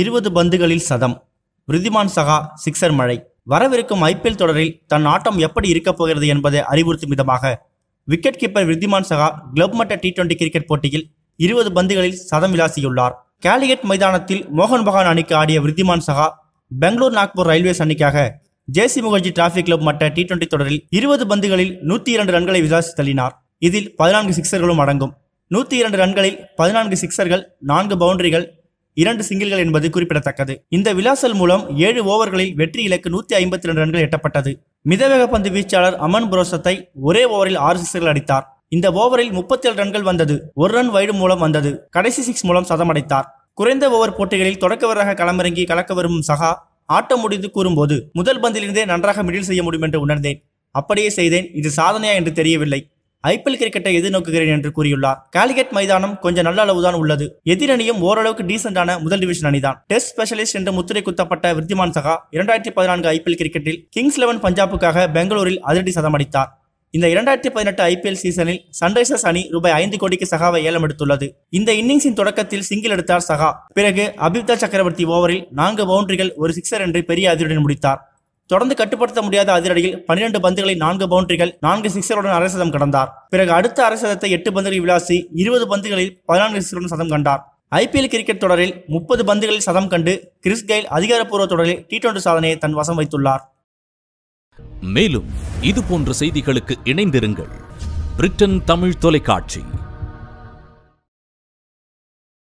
இருபது பந்துகளில் சதம் ரிதிமான் சகா சிக்சர் மழை வரவிருக்கும் ஐபிஎல் தொடரில் தன் ஆட்டம் எப்படி இருக்கப் போகிறது என்பதை அறிவுறுத்தும் விதமாக விக்கெட் கீப்பர் ரித்திமான் சகா கிளப் மட்ட டி டுவெண்டி கிரிக்கெட் போட்டியில் இருபது பந்துகளில் சதம் விளாசியுள்ளார் கேலிகட் மைதானத்தில் மோகன் பகான் அணிக்கு ஆடிய விருத்திமான் சகா பெங்களூர் நாக்பூர் ரயில்வேஸ் அணிக்காக ஜேசி முகர்ஜி டிராஃபிக் கிளப் மட்ட டி டுவெண்டி தொடரில் இருபது பந்துகளில் நூற்றி இரண்டு ரன்களை விசாரித்து தள்ளினார் இதில் பதினான்கு சிக்சர்களும் அடங்கும் நூற்றி இரண்டு ரன்களில் பதினான்கு சிக்சர்கள் நான்கு பவுண்டரிகள் இரண்டு சிங்கிள்கள் என்பது குறிப்பிடத்தக்கது இந்த விலாசல் மூலம் ஏழு ஓவர்களில் வெற்றி இலக்கு நூத்தி ஐம்பத்தி ரெண்டு ரன்கள் எட்டப்பட்டது மிதவேக பந்து வீச்சாளர் அமன் புரோசத்தை ஒரே ஓவரில் ஆறு சிக்ஸர்கள் அடித்தார் இந்த ஓவரில் முப்பத்தி ஏழு ரன்கள் வந்தது ஒரு ரன் வைடு மூலம் வந்தது கடைசி சிக்ஸ் மூலம் சதம் அடைத்தார் குறைந்த ஓவர் போட்டிகளில் தொடக்க களமிறங்கி கலக்க வரும் சகா ஆட்டம் முடிந்து கூறும்போது முதல் பந்திலிருந்தே நன்றாக மிடில் செய்ய முடியும் என்று உணர்ந்தேன் அப்படியே செய்தேன் இது சாதனையா என்று தெரியவில்லை ஐபிஎல் கிரிக்கெட்டை எதிர்நோக்குகிறேன் என்று கூறியுள்ளார் காலிகட் மைதானம் கொஞ்சம் நல்ல அளவுதான் உள்ளது எதிரணியும் ஓரளவுக்கு டீசென்டான முதல் டிவிஷன் அணிதான் டெஸ்ட் ஸ்பெஷலிஸ்ட் என்று முத்திரை குத்தப்பட்ட விருத்திமான் சகா இரண்டாயிரத்தி பதினான்கு ஐபிஎல் கிரிக்கெட்டில் கிங்ஸ் லெவன் பஞ்சாபுக்காக பெங்களூரில் அதிரடி சதம் அடித்தார் இந்த இரண்டாயிரத்தி பதினெட்டு ஐபிஎல் சீசனில் சன்ரைசர்ஸ் அணி ரூபாய் ஐந்து கோடிக்கு சகாவை ஏலம் எடுத்துள்ளது இந்த இன்னிங்ஸின் தொடக்கத்தில் சிங்கிள் எடுத்தார் சகா பிறகு அபிப்தா சக்கரவர்த்தி ஓவரில் நான்கு பவுண்டரிகள் ஒரு சிக்ஸர் என்று பெரிய அதிருடன் முடித்தார் தொடர்ந்து கட்டுப்படுத்த முடியாத அதிரடியில் பன்னிரண்டு பந்துகளை நான்கு பவுண்டரிகள் நான்கு சிக்ஸருடன் அரை சதம் கடந்தார் பிறகு அடுத்த அரை சதத்தை எட்டு பந்துகளில் விளாசி இருபது பந்துகளில் பதினான்கு சிக்ஸருடன் சதம் கண்டார் ஐபிஎல் கிரிக்கெட் தொடரில் முப்பது பந்துகளில் சதம் கண்டு கிறிஸ் கெயில் அதிகாரப்பூர்வ தொடரில் டி டுவெண்டி சாதனையை தன் வசம் வைத்துள்ளார் மேலும் இது போன்ற செய்திகளுக்கு இணைந்திருங்கள் பிரிட்டன் தமிழ் தொலைக்காட்சி